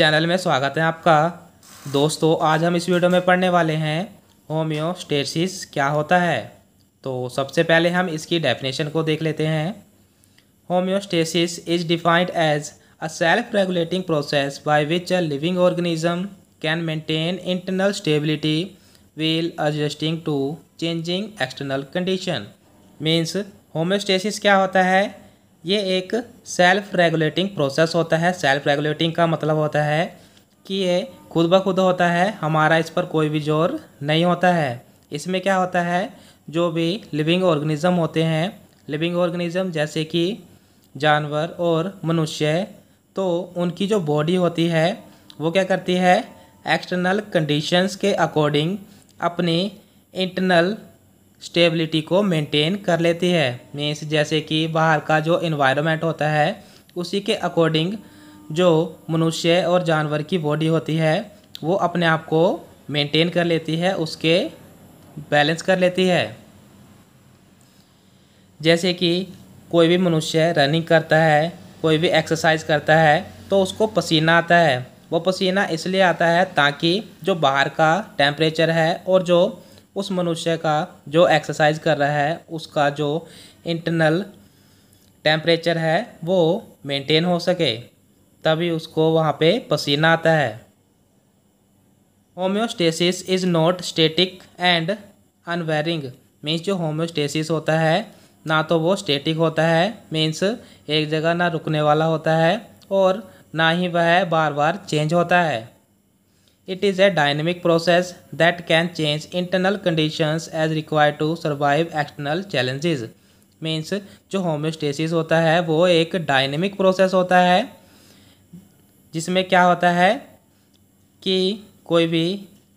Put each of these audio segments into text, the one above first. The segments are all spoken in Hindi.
चैनल में स्वागत है आपका दोस्तों आज हम इस वीडियो में पढ़ने वाले हैं होम्योस्टेसिस क्या होता है तो सबसे पहले हम इसकी डेफिनेशन को देख लेते हैं homeostasis is defined as a self regulating process by which a living organism can maintain internal stability well adjusting to changing external condition means homeostasis क्या होता है ये एक सेल्फ रेगुलेटिंग प्रोसेस होता है सेल्फ रेगुलेटिंग का मतलब होता है कि ये खुद ब खुद होता है हमारा इस पर कोई भी जोर नहीं होता है इसमें क्या होता है जो भी लिविंग ऑर्गेनिज़म होते हैं लिविंग ऑर्गेनिज़म जैसे कि जानवर और मनुष्य तो उनकी जो बॉडी होती है वो क्या करती है एक्सटर्नल कंडीशंस के अकॉर्डिंग अपनी इंटरनल स्टेबिलिटी को मेंटेन कर लेती है मीन्स जैसे कि बाहर का जो इन्वायरमेंट होता है उसी के अकॉर्डिंग जो मनुष्य और जानवर की बॉडी होती है वो अपने आप को मेंटेन कर लेती है उसके बैलेंस कर लेती है जैसे कि कोई भी मनुष्य रनिंग करता है कोई भी एक्सरसाइज करता है तो उसको पसीना आता है वो पसीना इसलिए आता है ताकि जो बाहर का टेम्परेचर है और जो उस मनुष्य का जो एक्सरसाइज कर रहा है उसका जो इंटरनल टेम्परेचर है वो मेंटेन हो सके तभी उसको वहाँ पे पसीना आता है homeostasis is not static and unwavering means जो होम्योस्टेसिस होता है ना तो वो स्टेटिक होता है मीन्स एक जगह ना रुकने वाला होता है और ना ही वह बार बार चेंज होता है it is a dynamic process that can change internal condition as require to survive external challenges means जो होम्योस्टेसिस होता है वो एक डायनेमिक प्रोसेस होता है जिसमें क्या होता है कि कोई भी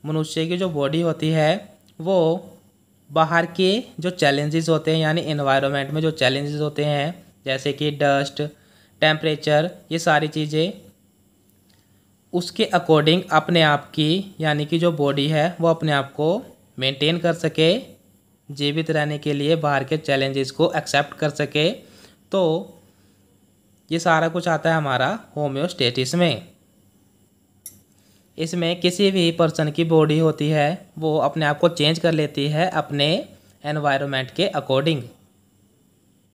मनुष्य की जो बॉडी होती है वो बाहर के जो चैलेंजेस होते हैं यानी इन्वायरमेंट में जो चैलेंजेस होते हैं जैसे कि डस्ट टेम्परेचर ये सारी चीज़ें उसके अकॉर्डिंग अपने आप की यानी कि जो बॉडी है वो अपने आप को मेंटेन कर सके जीवित रहने के लिए बाहर के चैलेंजेस को एक्सेप्ट कर सके तो ये सारा कुछ आता है हमारा होम्योस्टेटिस में इसमें किसी भी पर्सन की बॉडी होती है वो अपने आप को चेंज कर लेती है अपने एनवायरनमेंट के अकॉर्डिंग